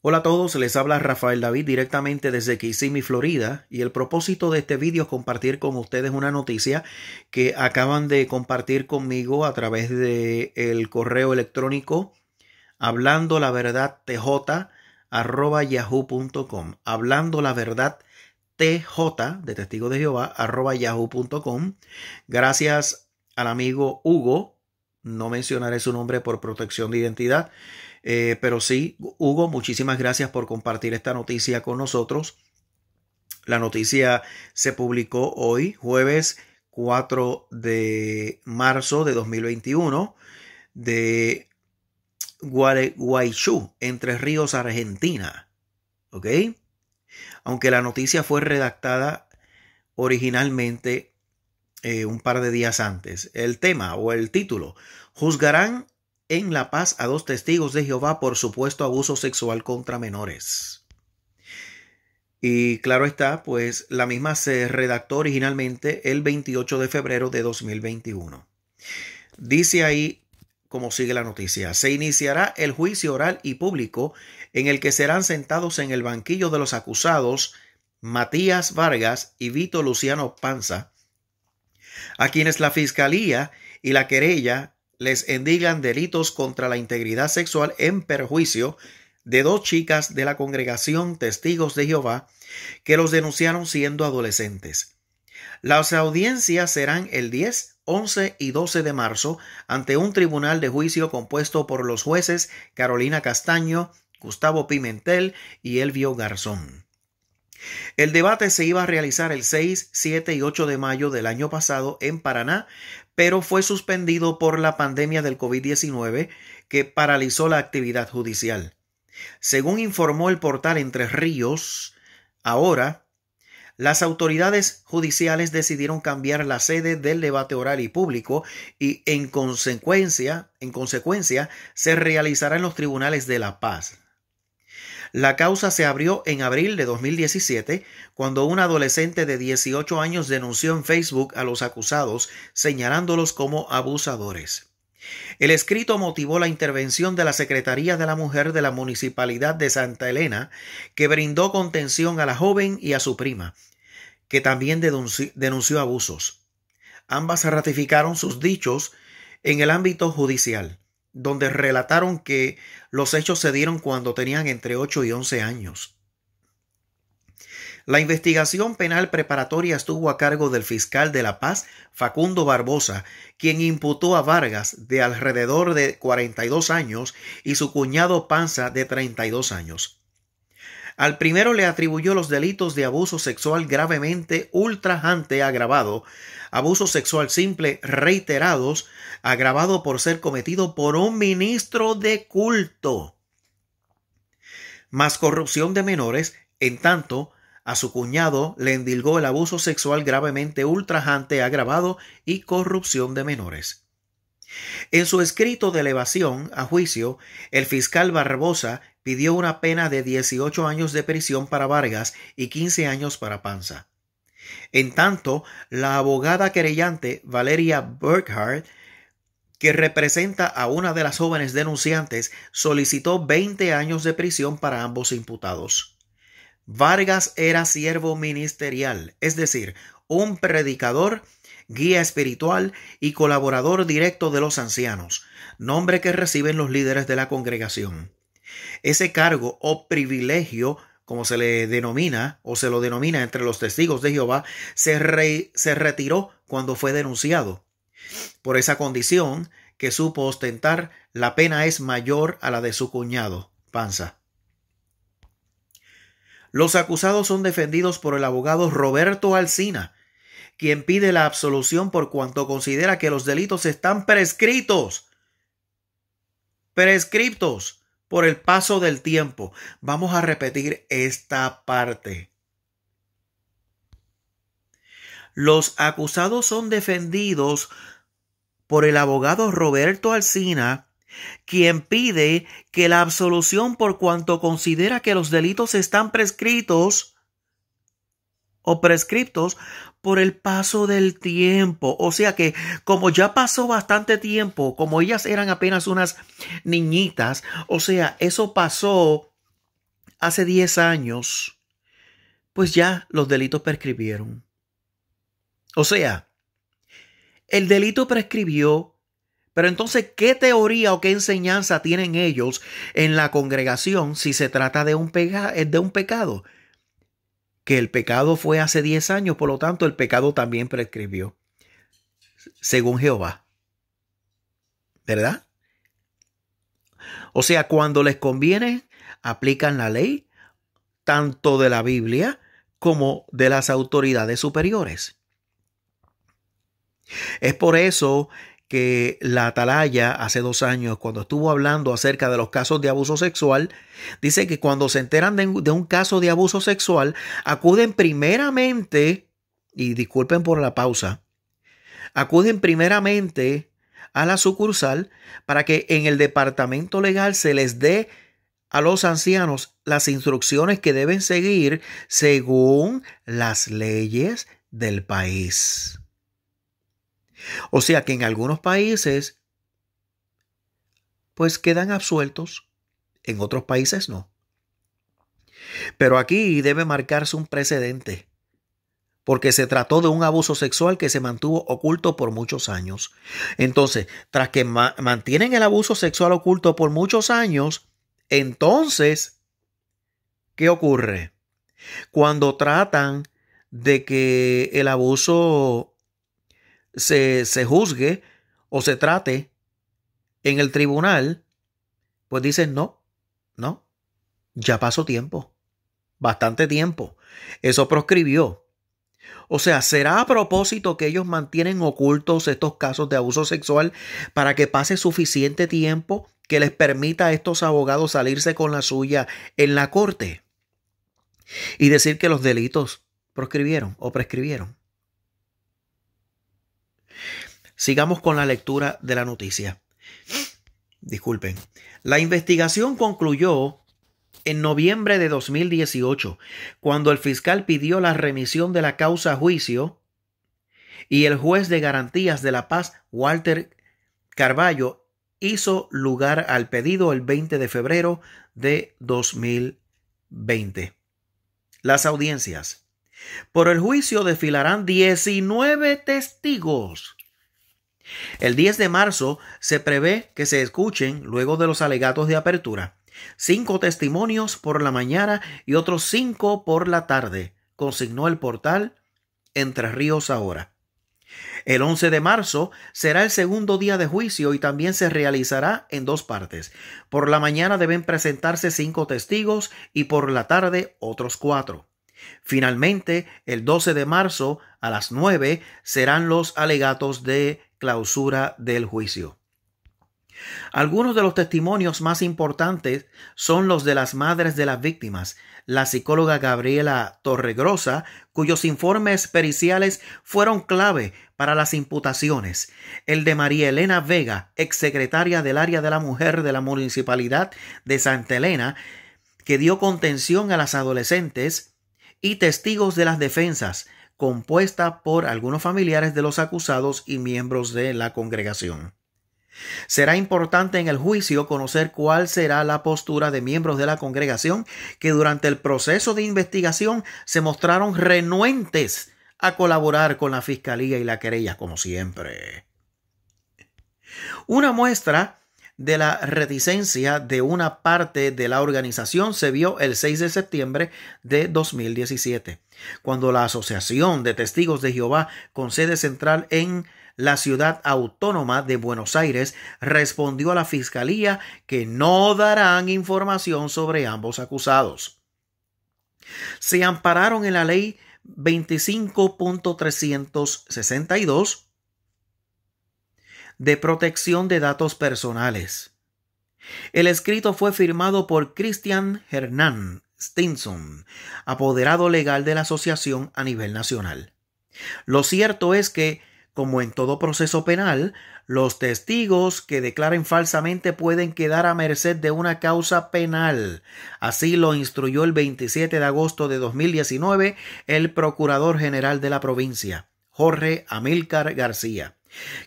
Hola a todos, les habla Rafael David directamente desde Kissimmee, Florida, y el propósito de este vídeo es compartir con ustedes una noticia que acaban de compartir conmigo a través del el correo electrónico hablando la verdad tj arroba yahoo.com hablando la verdad tj de testigo de Jehová arroba yahoo.com gracias al amigo Hugo no mencionaré su nombre por protección de identidad eh, pero sí, Hugo, muchísimas gracias por compartir esta noticia con nosotros. La noticia se publicó hoy, jueves 4 de marzo de 2021, de Guaychú, Entre Ríos, Argentina. ¿Ok? Aunque la noticia fue redactada originalmente eh, un par de días antes. El tema o el título, juzgarán en la paz a dos testigos de Jehová por supuesto abuso sexual contra menores. Y claro está, pues la misma se redactó originalmente el 28 de febrero de 2021. Dice ahí como sigue la noticia. Se iniciará el juicio oral y público en el que serán sentados en el banquillo de los acusados Matías Vargas y Vito Luciano Panza, a quienes la Fiscalía y la querella les endigan delitos contra la integridad sexual en perjuicio de dos chicas de la congregación Testigos de Jehová que los denunciaron siendo adolescentes. Las audiencias serán el 10, 11 y 12 de marzo ante un tribunal de juicio compuesto por los jueces Carolina Castaño, Gustavo Pimentel y Elvio Garzón. El debate se iba a realizar el 6, 7 y 8 de mayo del año pasado en Paraná, pero fue suspendido por la pandemia del COVID-19 que paralizó la actividad judicial. Según informó el portal Entre Ríos, ahora las autoridades judiciales decidieron cambiar la sede del debate oral y público y en consecuencia, en consecuencia se realizará en los tribunales de La Paz, la causa se abrió en abril de 2017, cuando un adolescente de 18 años denunció en Facebook a los acusados, señalándolos como abusadores. El escrito motivó la intervención de la Secretaría de la Mujer de la Municipalidad de Santa Elena, que brindó contención a la joven y a su prima, que también denunció, denunció abusos. Ambas ratificaron sus dichos en el ámbito judicial donde relataron que los hechos se dieron cuando tenían entre 8 y 11 años. La investigación penal preparatoria estuvo a cargo del fiscal de La Paz, Facundo Barbosa, quien imputó a Vargas de alrededor de 42 años y su cuñado Panza de 32 años. Al primero le atribuyó los delitos de abuso sexual gravemente ultrajante agravado, abuso sexual simple reiterados, agravado por ser cometido por un ministro de culto, más corrupción de menores, en tanto a su cuñado le endilgó el abuso sexual gravemente ultrajante agravado y corrupción de menores. En su escrito de elevación a juicio, el fiscal Barbosa pidió una pena de dieciocho años de prisión para Vargas y quince años para Panza. En tanto, la abogada querellante Valeria Burkhardt, que representa a una de las jóvenes denunciantes, solicitó veinte años de prisión para ambos imputados. Vargas era siervo ministerial, es decir, un predicador guía espiritual y colaborador directo de los ancianos, nombre que reciben los líderes de la congregación. Ese cargo o privilegio como se le denomina o se lo denomina entre los testigos de Jehová, se, retiró cuando fue denunciado. Por esa condición que supo ostentar, la pena es mayor a la de su cuñado, Panza. Los acusados son defendidos por el abogado Roberto Alsina, quien pide la absolución por cuanto considera que los delitos están prescritos, prescriptos por el paso del tiempo. Vamos a repetir esta parte. Los acusados son defendidos por el abogado Roberto Alsina, quien pide que la absolución por cuanto considera que los delitos están prescritos o prescriptos por el paso del tiempo. O sea que como ya pasó bastante tiempo, como ellas eran apenas unas niñitas, o sea, eso pasó hace 10 años, pues ya los delitos prescribieron. O sea, el delito prescribió, pero entonces, ¿qué teoría o qué enseñanza tienen ellos en la congregación si se trata de un, de un pecado? que el pecado fue hace 10 años, por lo tanto el pecado también prescribió, según Jehová. ¿Verdad? O sea, cuando les conviene, aplican la ley, tanto de la Biblia como de las autoridades superiores. Es por eso que la Atalaya hace dos años, cuando estuvo hablando acerca de los casos de abuso sexual, dice que cuando se enteran de, de un caso de abuso sexual, acuden primeramente, y disculpen por la pausa, acuden primeramente a la sucursal para que en el departamento legal se les dé a los ancianos las instrucciones que deben seguir según las leyes del país. O sea que en algunos países, pues quedan absueltos, en otros países no. Pero aquí debe marcarse un precedente, porque se trató de un abuso sexual que se mantuvo oculto por muchos años. Entonces, tras que mantienen el abuso sexual oculto por muchos años, entonces, ¿qué ocurre? Cuando tratan de que el abuso se, juzgue o se trate en el tribunal, pues dicen no, no, ya pasó tiempo, bastante tiempo. Eso proscribió. O sea, ¿será a propósito que ellos mantienen ocultos estos casos de abuso sexual para que pase suficiente tiempo que les permita a estos abogados salirse con la suya en la corte? Y decir que los delitos proscribieron o prescribieron. Sigamos con la lectura de la noticia. Disculpen. La investigación concluyó en noviembre de 2018, cuando el fiscal pidió la remisión de la causa a juicio y el juez de garantías de la paz, Walter Carballo, hizo lugar al pedido el 20 de febrero de 2020. Las audiencias. Por el juicio desfilarán 19 testigos. El 10 de marzo se prevé que se escuchen, luego de los alegatos de apertura, cinco testimonios por la mañana y otros cinco por la tarde, consignó el portal Entre Ríos Ahora. El 11 de marzo será el segundo día de juicio y también se realizará en dos partes. Por la mañana deben presentarse cinco testigos y por la tarde otros cuatro. Finalmente, el 12 de marzo a las 9 serán los alegatos de clausura del juicio. Algunos de los testimonios más importantes son los de las madres de las víctimas, la psicóloga Gabriela Torregrosa, cuyos informes periciales fueron clave para las imputaciones, el de María Elena Vega, exsecretaria del área de la mujer de la Municipalidad de Santa Elena, que dio contención a las adolescentes, y testigos de las defensas, compuesta por algunos familiares de los acusados y miembros de la congregación. Será importante en el juicio conocer cuál será la postura de miembros de la congregación que durante el proceso de investigación se mostraron renuentes a colaborar con la fiscalía y la querella, como siempre. Una muestra de la reticencia de una parte de la organización se vio el 6 de septiembre de 2017, cuando la Asociación de Testigos de Jehová, con sede central en la ciudad autónoma de Buenos Aires, respondió a la Fiscalía que no darán información sobre ambos acusados. Se ampararon en la ley 25.362 de protección de datos personales. El escrito fue firmado por Christian Hernán Stinson, apoderado legal de la asociación a nivel nacional. Lo cierto es que, como en todo proceso penal, los testigos que declaren falsamente pueden quedar a merced de una causa penal. Así lo instruyó el 27 de agosto de 2019 el Procurador General de la provincia, Jorge Amílcar García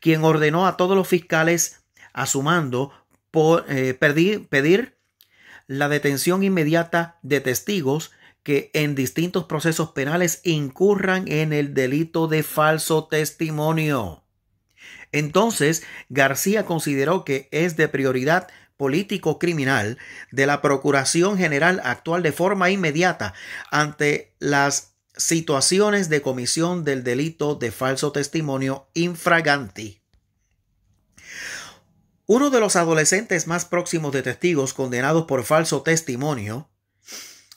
quien ordenó a todos los fiscales a su mando por, eh, pedir, pedir la detención inmediata de testigos que en distintos procesos penales incurran en el delito de falso testimonio. Entonces, García consideró que es de prioridad político-criminal de la Procuración General actual de forma inmediata ante las situaciones de comisión del delito de falso testimonio infraganti. Uno de los adolescentes más próximos de testigos condenados por falso testimonio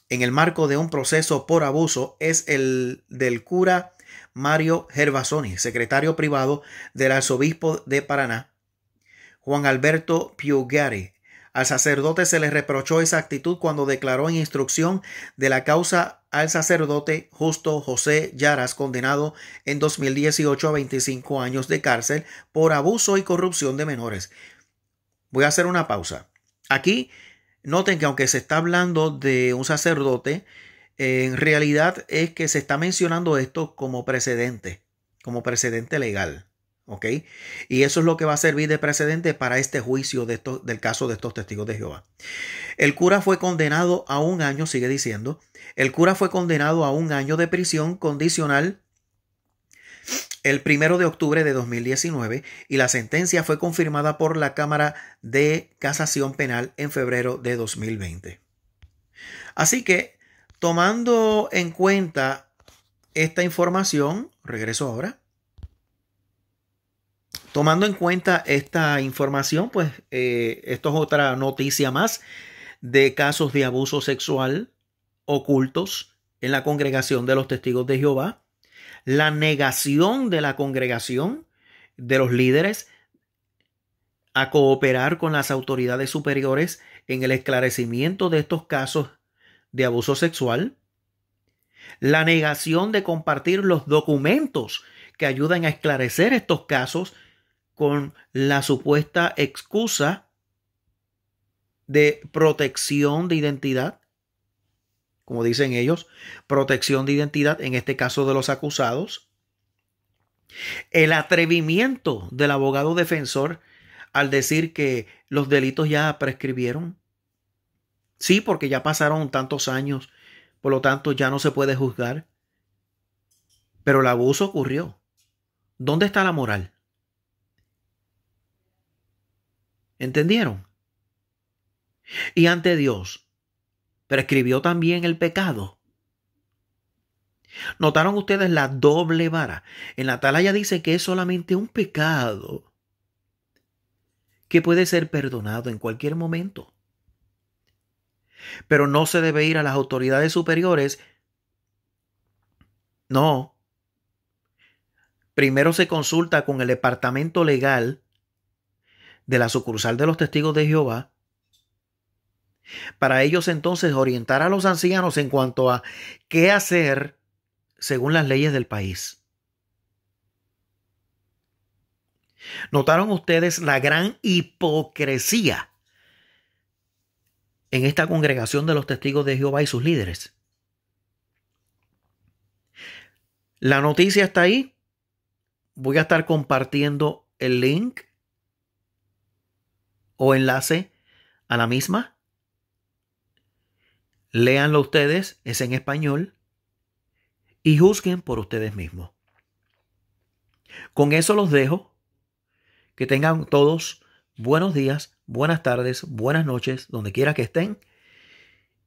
en el marco de un proceso por abuso es el del cura Mario Gervasoni, secretario privado del arzobispo de Paraná, Juan Alberto Piugari, al sacerdote se le reprochó esa actitud cuando declaró en instrucción de la causa al sacerdote justo José Yaras, condenado en 2018 a 25 años de cárcel por abuso y corrupción de menores. Voy a hacer una pausa. Aquí noten que aunque se está hablando de un sacerdote, en realidad es que se está mencionando esto como precedente, como precedente legal. Y eso es lo que va a servir de precedente para este juicio de del caso de estos testigos de Jehová. El cura fue condenado a un año, sigue diciendo, el cura fue condenado a un año de prisión condicional el primero de octubre de 2019 y la sentencia fue confirmada por la Cámara de Casación Penal en febrero de 2020. Así que, tomando en cuenta esta información, regreso ahora, Tomando en cuenta esta información, pues eh, esto es otra noticia más de casos de abuso sexual ocultos en la congregación de los testigos de Jehová, la negación de la congregación de los líderes a cooperar con las autoridades superiores en el esclarecimiento de estos casos de abuso sexual, la negación de compartir los documentos que ayudan a esclarecer estos casos con la supuesta excusa de protección de identidad, como dicen ellos, protección de identidad en este caso de los acusados, el atrevimiento del abogado defensor al decir que los delitos ya prescribieron. Sí, porque ya pasaron tantos años, por lo tanto ya no se puede juzgar. Pero el abuso ocurrió. ¿Dónde está la moral? ¿Entendieron? Y ante Dios, prescribió también el pecado. ¿Notaron ustedes la doble vara? En la ya dice que es solamente un pecado que puede ser perdonado en cualquier momento. Pero no se debe ir a las autoridades superiores. No. Primero se consulta con el departamento legal de la sucursal de los testigos de Jehová, para ellos entonces orientar a los ancianos en cuanto a qué hacer según las leyes del país. ¿Notaron ustedes la gran hipocresía en esta congregación de los testigos de Jehová y sus líderes? La noticia está ahí. Voy a estar compartiendo el link o enlace a la misma. Leanlo ustedes, es en español, y juzguen por ustedes mismos. Con eso los dejo. Que tengan todos buenos días, buenas tardes, buenas noches, donde quiera que estén.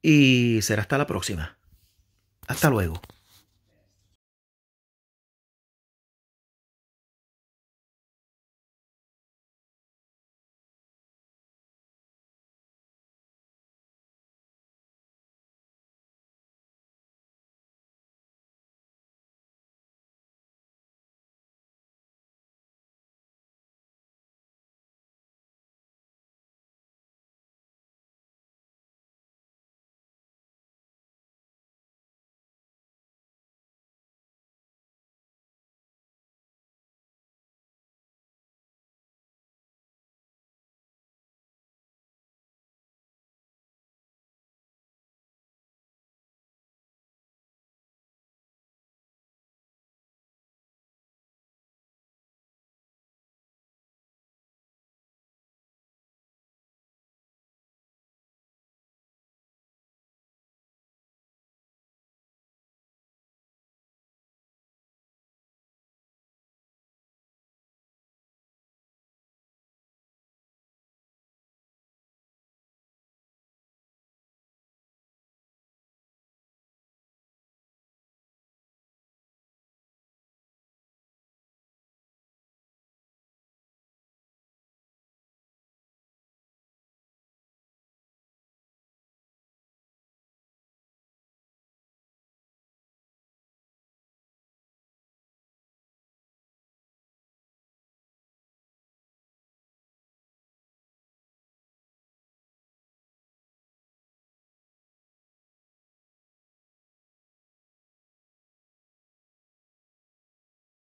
Y será hasta la próxima. Hasta luego.